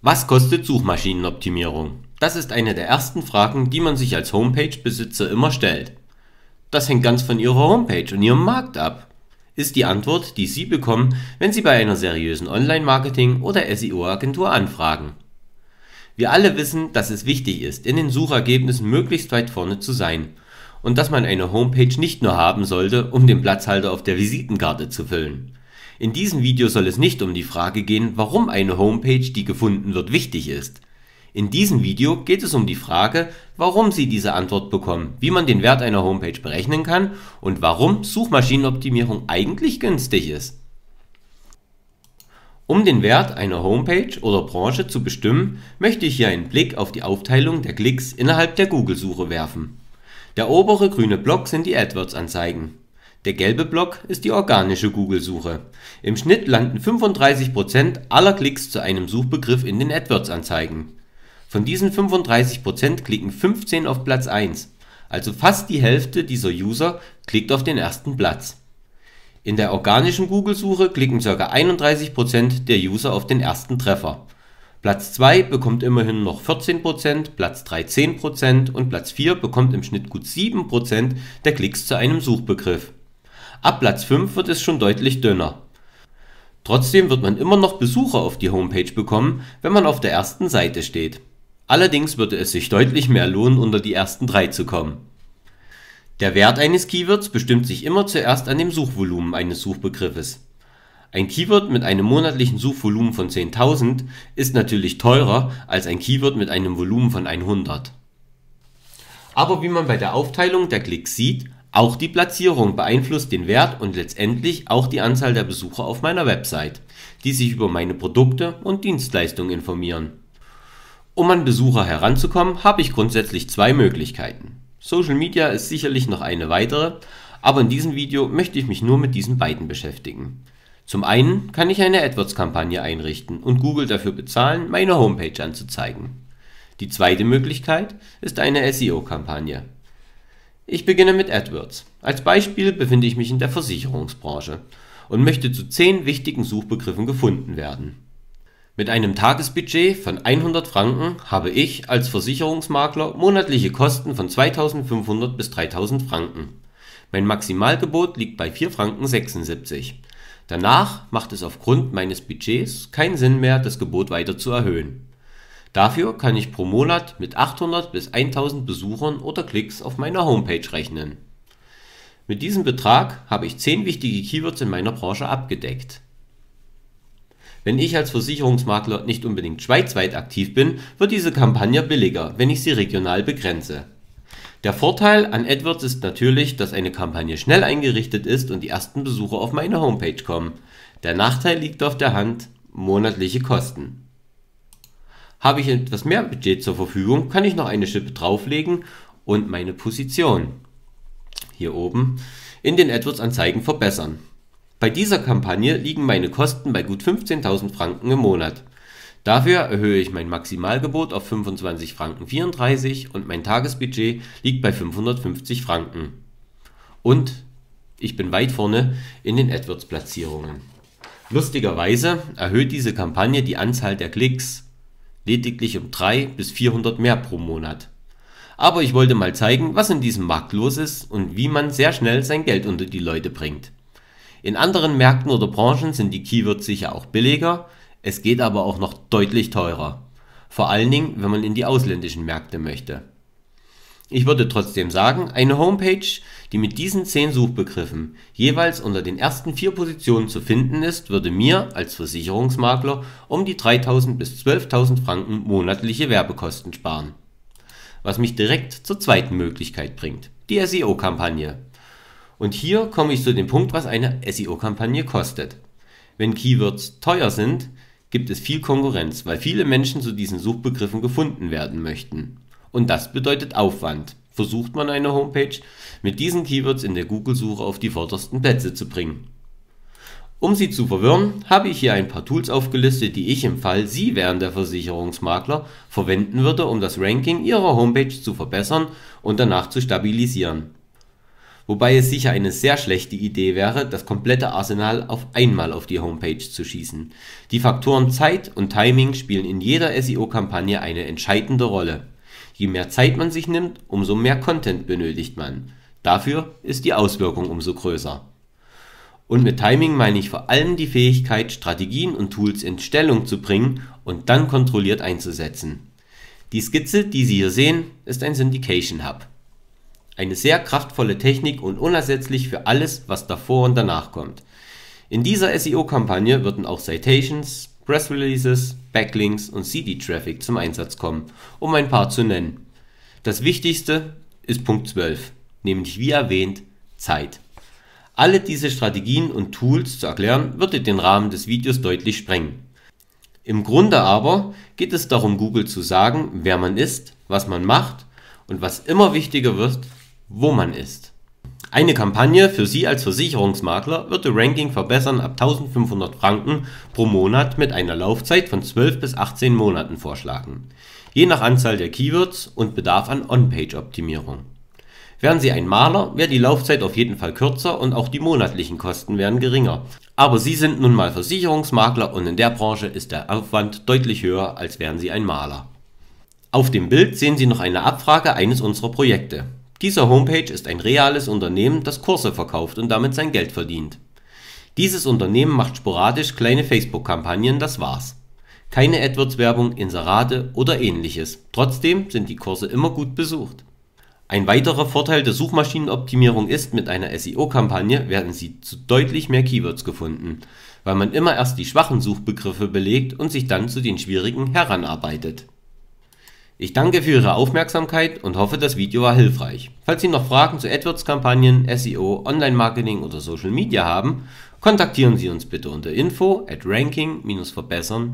Was kostet Suchmaschinenoptimierung? Das ist eine der ersten Fragen, die man sich als Homepage-Besitzer immer stellt. Das hängt ganz von Ihrer Homepage und Ihrem Markt ab. Ist die Antwort, die Sie bekommen, wenn Sie bei einer seriösen Online-Marketing- oder SEO-Agentur anfragen. Wir alle wissen, dass es wichtig ist, in den Suchergebnissen möglichst weit vorne zu sein und dass man eine Homepage nicht nur haben sollte, um den Platzhalter auf der Visitenkarte zu füllen. In diesem Video soll es nicht um die Frage gehen, warum eine Homepage, die gefunden wird, wichtig ist. In diesem Video geht es um die Frage, warum Sie diese Antwort bekommen, wie man den Wert einer Homepage berechnen kann und warum Suchmaschinenoptimierung eigentlich günstig ist. Um den Wert einer Homepage oder Branche zu bestimmen, möchte ich hier einen Blick auf die Aufteilung der Klicks innerhalb der Google-Suche werfen. Der obere grüne Block sind die AdWords-Anzeigen. Der gelbe Block ist die organische Google-Suche. Im Schnitt landen 35 Prozent aller Klicks zu einem Suchbegriff in den AdWords-Anzeigen. Von diesen 35 Prozent klicken 15 auf Platz 1, also fast die Hälfte dieser User klickt auf den ersten Platz. In der organischen Google-Suche klicken ca. 31% Prozent der User auf den ersten Treffer. Platz 2 bekommt immerhin noch 14%, Platz 3 10% und Platz 4 bekommt im Schnitt gut 7% der Klicks zu einem Suchbegriff. Ab Platz 5 wird es schon deutlich dünner. Trotzdem wird man immer noch Besucher auf die Homepage bekommen, wenn man auf der ersten Seite steht. Allerdings würde es sich deutlich mehr lohnen, unter die ersten drei zu kommen. Der Wert eines Keywords bestimmt sich immer zuerst an dem Suchvolumen eines Suchbegriffes. Ein Keyword mit einem monatlichen Suchvolumen von 10.000 ist natürlich teurer als ein Keyword mit einem Volumen von 100. Aber wie man bei der Aufteilung der Klicks sieht, auch die Platzierung beeinflusst den Wert und letztendlich auch die Anzahl der Besucher auf meiner Website, die sich über meine Produkte und Dienstleistungen informieren. Um an Besucher heranzukommen, habe ich grundsätzlich zwei Möglichkeiten. Social Media ist sicherlich noch eine weitere, aber in diesem Video möchte ich mich nur mit diesen beiden beschäftigen. Zum einen kann ich eine AdWords-Kampagne einrichten und Google dafür bezahlen, meine Homepage anzuzeigen. Die zweite Möglichkeit ist eine SEO-Kampagne. Ich beginne mit AdWords. Als Beispiel befinde ich mich in der Versicherungsbranche und möchte zu 10 wichtigen Suchbegriffen gefunden werden. Mit einem Tagesbudget von 100 Franken habe ich als Versicherungsmakler monatliche Kosten von 2500 bis 3000 Franken. Mein Maximalgebot liegt bei 4 Franken 76. Danach macht es aufgrund meines Budgets keinen Sinn mehr, das Gebot weiter zu erhöhen. Dafür kann ich pro Monat mit 800 bis 1000 Besuchern oder Klicks auf meiner Homepage rechnen. Mit diesem Betrag habe ich 10 wichtige Keywords in meiner Branche abgedeckt. Wenn ich als Versicherungsmakler nicht unbedingt schweizweit aktiv bin, wird diese Kampagne billiger, wenn ich sie regional begrenze. Der Vorteil an AdWords ist natürlich, dass eine Kampagne schnell eingerichtet ist und die ersten Besucher auf meine Homepage kommen. Der Nachteil liegt auf der Hand, monatliche Kosten. Habe ich etwas mehr Budget zur Verfügung, kann ich noch eine Schippe drauflegen und meine Position hier oben in den AdWords-Anzeigen verbessern. Bei dieser Kampagne liegen meine Kosten bei gut 15.000 Franken im Monat. Dafür erhöhe ich mein Maximalgebot auf 25 Franken 34 und mein Tagesbudget liegt bei 550 Franken. Und ich bin weit vorne in den AdWords-Platzierungen. Lustigerweise erhöht diese Kampagne die Anzahl der Klicks lediglich um 3 bis 400 mehr pro Monat. Aber ich wollte mal zeigen, was in diesem Markt los ist und wie man sehr schnell sein Geld unter die Leute bringt. In anderen Märkten oder Branchen sind die Keywords sicher auch billiger, es geht aber auch noch deutlich teurer. Vor allen Dingen, wenn man in die ausländischen Märkte möchte. Ich würde trotzdem sagen, eine Homepage die mit diesen 10 Suchbegriffen jeweils unter den ersten vier Positionen zu finden ist, würde mir als Versicherungsmakler um die 3.000 bis 12.000 Franken monatliche Werbekosten sparen. Was mich direkt zur zweiten Möglichkeit bringt, die SEO-Kampagne. Und hier komme ich zu dem Punkt, was eine SEO-Kampagne kostet. Wenn Keywords teuer sind, gibt es viel Konkurrenz, weil viele Menschen zu diesen Suchbegriffen gefunden werden möchten. Und das bedeutet Aufwand versucht man eine Homepage mit diesen Keywords in der Google-Suche auf die vordersten Plätze zu bringen. Um Sie zu verwirren, habe ich hier ein paar Tools aufgelistet, die ich im Fall Sie wären der Versicherungsmakler verwenden würde, um das Ranking Ihrer Homepage zu verbessern und danach zu stabilisieren. Wobei es sicher eine sehr schlechte Idee wäre, das komplette Arsenal auf einmal auf die Homepage zu schießen. Die Faktoren Zeit und Timing spielen in jeder SEO-Kampagne eine entscheidende Rolle. Je mehr Zeit man sich nimmt, umso mehr Content benötigt man. Dafür ist die Auswirkung umso größer. Und mit Timing meine ich vor allem die Fähigkeit, Strategien und Tools in Stellung zu bringen und dann kontrolliert einzusetzen. Die Skizze, die Sie hier sehen, ist ein Syndication Hub. Eine sehr kraftvolle Technik und unersetzlich für alles, was davor und danach kommt. In dieser SEO-Kampagne würden auch Citations, Press Releases, Backlinks und CD-Traffic zum Einsatz kommen, um ein paar zu nennen. Das Wichtigste ist Punkt 12, nämlich wie erwähnt Zeit. Alle diese Strategien und Tools zu erklären, würde den Rahmen des Videos deutlich sprengen. Im Grunde aber geht es darum, Google zu sagen, wer man ist, was man macht und was immer wichtiger wird, wo man ist. Eine Kampagne für Sie als Versicherungsmakler wird Ihr Ranking verbessern ab 1500 Franken pro Monat mit einer Laufzeit von 12 bis 18 Monaten vorschlagen, je nach Anzahl der Keywords und Bedarf an On-Page-Optimierung. Wären Sie ein Maler, wäre die Laufzeit auf jeden Fall kürzer und auch die monatlichen Kosten wären geringer. Aber Sie sind nun mal Versicherungsmakler und in der Branche ist der Aufwand deutlich höher, als wären Sie ein Maler. Auf dem Bild sehen Sie noch eine Abfrage eines unserer Projekte. Dieser Homepage ist ein reales Unternehmen, das Kurse verkauft und damit sein Geld verdient. Dieses Unternehmen macht sporadisch kleine Facebook-Kampagnen, das war's. Keine AdWords-Werbung, Inserate oder ähnliches. Trotzdem sind die Kurse immer gut besucht. Ein weiterer Vorteil der Suchmaschinenoptimierung ist, mit einer SEO-Kampagne werden Sie zu deutlich mehr Keywords gefunden, weil man immer erst die schwachen Suchbegriffe belegt und sich dann zu den schwierigen heranarbeitet ich danke für Ihre Aufmerksamkeit und hoffe, das Video war hilfreich. Falls Sie noch Fragen zu AdWords-Kampagnen, SEO, Online-Marketing oder Social Media haben, kontaktieren Sie uns bitte unter info at ranking-verbessern.ch.